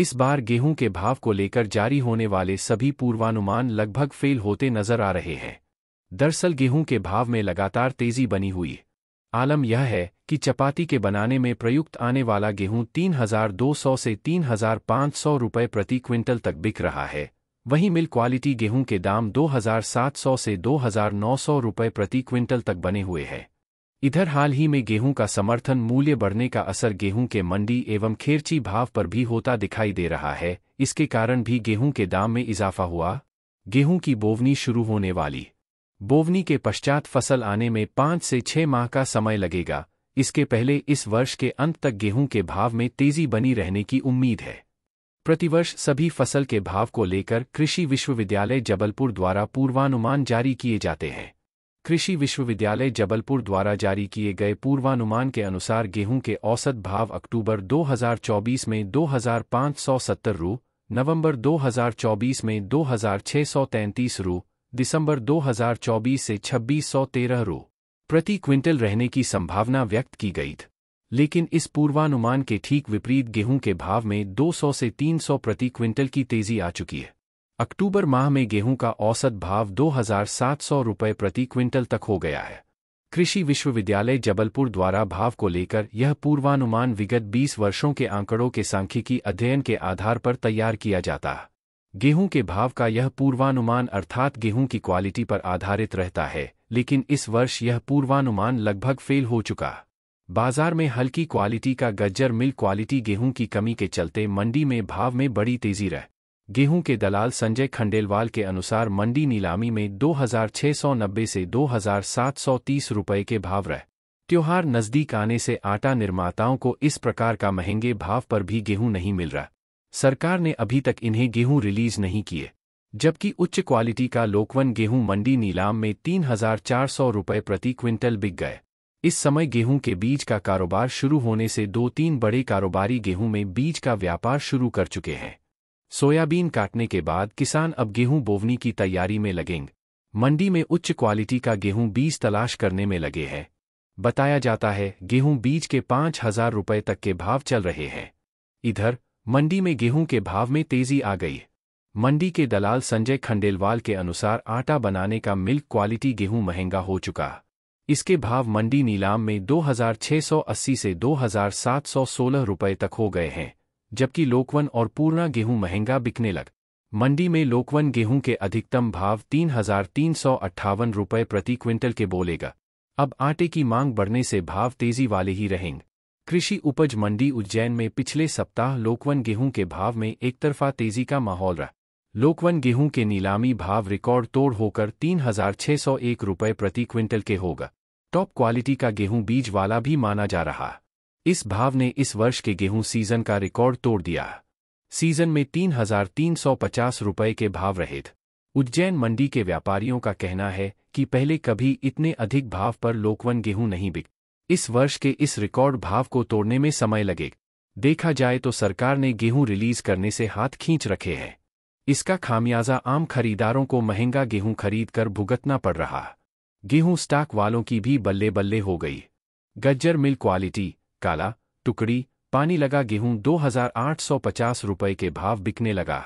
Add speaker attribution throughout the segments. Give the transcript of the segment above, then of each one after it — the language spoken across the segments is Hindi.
Speaker 1: इस बार गेहूं के भाव को लेकर जारी होने वाले सभी पूर्वानुमान लगभग फेल होते नजर आ रहे हैं दरअसल गेहूं के भाव में लगातार तेजी बनी हुई आलम यह है कि चपाती के बनाने में प्रयुक्त आने वाला गेहूं 3,200 से 3,500 रुपए प्रति क्विंटल तक बिक रहा है वहीं मिल क्वालिटी गेहूं के दाम 2,700 से 2,900 रुपए प्रति क्विंटल तक बने हुए हैं इधर हाल ही में गेहूं का समर्थन मूल्य बढ़ने का असर गेहूं के मंडी एवं खेरची भाव पर भी होता दिखाई दे रहा है इसके कारण भी गेहूं के दाम में इजाफा हुआ गेहूं की बोवनी शुरू होने वाली बोवनी के पश्चात फसल आने में पाँच से छह माह का समय लगेगा इसके पहले इस वर्ष के अंत तक गेहूं के भाव में तेजी बनी रहने की उम्मीद है प्रतिवर्ष सभी फसल के भाव को लेकर कृषि विश्वविद्यालय जबलपुर द्वारा पूर्वानुमान जारी किए जाते हैं कृषि विश्वविद्यालय जबलपुर द्वारा जारी किए गए पूर्वानुमान के अनुसार गेहूं के औसत भाव अक्टूबर 2024 में 2570 रू नवंबर 2024 में 2633 रू दिसंबर 2024 से 2613 रू प्रति क्विंटल रहने की संभावना व्यक्त की गई थी लेकिन इस पूर्वानुमान के ठीक विपरीत गेहूं के भाव में 200 से 300 प्रति क्विंटल की तेजी आ चुकी है अक्टूबर माह में गेहूं का औसत भाव 2,700 रुपये प्रति क्विंटल तक हो गया है कृषि विश्वविद्यालय जबलपुर द्वारा भाव को लेकर यह पूर्वानुमान विगत 20 वर्षों के आंकड़ों के सांख्यिकी अध्ययन के आधार पर तैयार किया जाता है गेहूं के भाव का यह पूर्वानुमान अर्थात गेहूं की क्वालिटी पर आधारित रहता है लेकिन इस वर्ष यह पूर्वानुमान लगभग फेल हो चुका बाजार में हल्की क्वालिटी का गज्जर मिल क्वालिटी गेहूं की कमी के चलते मंडी में भाव में बड़ी तेजी रहे गेहूं के दलाल संजय खंडेलवाल के अनुसार मंडी नीलामी में दो से दो रुपए के भाव रहे त्योहार नजदीक आने से आटा निर्माताओं को इस प्रकार का महंगे भाव पर भी गेहूं नहीं मिल रहा सरकार ने अभी तक इन्हें गेहूं रिलीज नहीं किए जबकि उच्च क्वालिटी का लोकवन गेहूं मंडी नीलाम में तीन हजार चार सौ रुपये प्रति क्विंटल बिक गए इस समय गेहूं के बीज का कारोबार शुरू होने से दो तीन बड़े कारोबारी गेहूं में बीज का व्यापार शुरू कर चुके हैं सोयाबीन काटने के बाद किसान अब गेहूं बोवनी की तैयारी में लगेंगे मंडी में उच्च क्वालिटी का गेहूं बीज तलाश करने में लगे हैं बताया जाता है गेहूं बीज के पांच हजार रुपये तक के भाव चल रहे हैं इधर मंडी में गेहूं के भाव में तेजी आ गई मंडी के दलाल संजय खंडेलवाल के अनुसार आटा बनाने का मिल्क क्वालिटी गेहूं महंगा हो चुका इसके भाव मंडी नीलाम में 2680 से 2716 रुपए तक हो गए हैं जबकि लोकवन और पूर्णा गेहूं महंगा बिकने लग मंडी में लोकवन गेहूं के अधिकतम भाव तीन हजार तीन सौ अट्ठावन रुपये प्रति क्विंटल के बोलेगा अब आटे की मांग बढ़ने से भाव तेजी वाले ही रहेंगे कृषि उपज मंडी उज्जैन में पिछले सप्ताह लोकवन गेहूं के भाव में एकतरफा तेजी का माहौल रहा लोकवन गेहूं के नीलामी भाव रिकॉर्ड तोड़ होकर तीन हजार छह सौ एक रुपये प्रति क्विंटल के होगा टॉप क्वालिटी का गेहूं बीज वाला भी माना जा रहा है इस भाव ने इस वर्ष के गेहूं सीजन का रिकॉर्ड तोड़ दिया सीजन में तीन हजार तीन सौ पचास रुपये के भाव रहे उज्जैन मंडी के व्यापारियों का कहना है कि पहले कभी इतने अधिक भाव पर लोकवन गेहूं नहीं बिक इस वर्ष के इस रिकॉर्ड भाव को तोड़ने में समय लगे देखा जाए तो सरकार ने गेहूं रिलीज करने से हाथ खींच रखे हैं इसका खामियाजा आम खरीदारों को महंगा गेहूं खरीद कर भुगतना पड़ रहा गेहूं स्टॉक वालों की भी बल्ले बल्ले हो गई गज्जर मिल क्वालिटी काला टुकड़ी पानी लगा गेहूं 2,850 रुपए के भाव बिकने लगा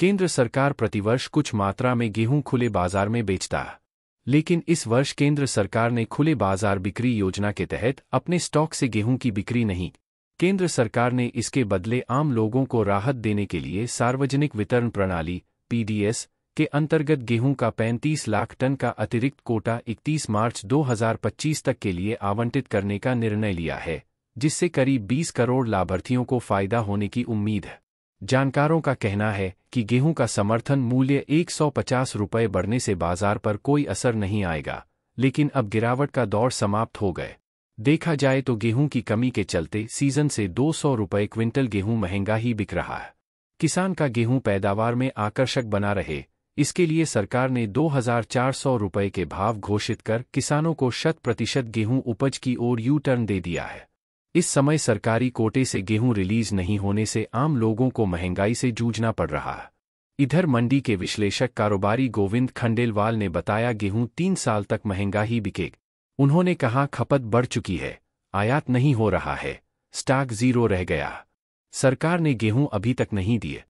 Speaker 1: केंद्र सरकार प्रतिवर्ष कुछ मात्रा में गेहूं खुले बाजार में बेचता लेकिन इस वर्ष केंद्र सरकार ने खुले बाजार बिक्री योजना के तहत अपने स्टॉक से गेहूं की बिक्री नहीं केंद्र सरकार ने इसके बदले आम लोगों को राहत देने के लिए सार्वजनिक वितरण प्रणाली पीडीएस के अंतर्गत गेहूं का 35 लाख टन का अतिरिक्त कोटा 31 मार्च 2025 तक के लिए आवंटित करने का निर्णय लिया है जिससे करीब 20 करोड़ लाभार्थियों को फायदा होने की उम्मीद है जानकारों का कहना है कि गेहूं का समर्थन मूल्य एक रुपये बढ़ने से बाजार पर कोई असर नहीं आएगा लेकिन अब गिरावट का दौर समाप्त हो गए देखा जाए तो गेहूं की कमी के चलते सीजन से सौ रुपये क्विंटल गेहूं महंगा ही बिक रहा है किसान का गेहूं पैदावार में आकर्षक बना रहे इसके लिए सरकार ने 2,400 रुपये के भाव घोषित कर किसानों को शत प्रतिशत गेहूं उपज की ओर यू टर्न दे दिया है इस समय सरकारी कोटे से गेहूं रिलीज नहीं होने से आम लोगों को महंगाई से जूझना पड़ रहा है इधर मंडी के विश्लेषक कारोबारी गोविंद खंडेलवाल ने बताया गेहूं तीन साल तक महंगा ही बिकेगा उन्होंने कहा खपत बढ़ चुकी है आयात नहीं हो रहा है स्टॉक जीरो रह गया सरकार ने गेहूं अभी तक नहीं दिए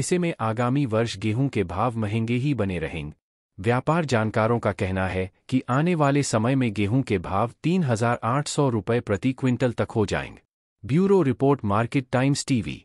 Speaker 1: ऐसे में आगामी वर्ष गेहूं के भाव महंगे ही बने रहेंगे व्यापार जानकारों का कहना है कि आने वाले समय में गेहूं के भाव तीन हजार आठ सौ रुपये प्रति क्विंटल तक हो जाएंगे bureau report Market Times TV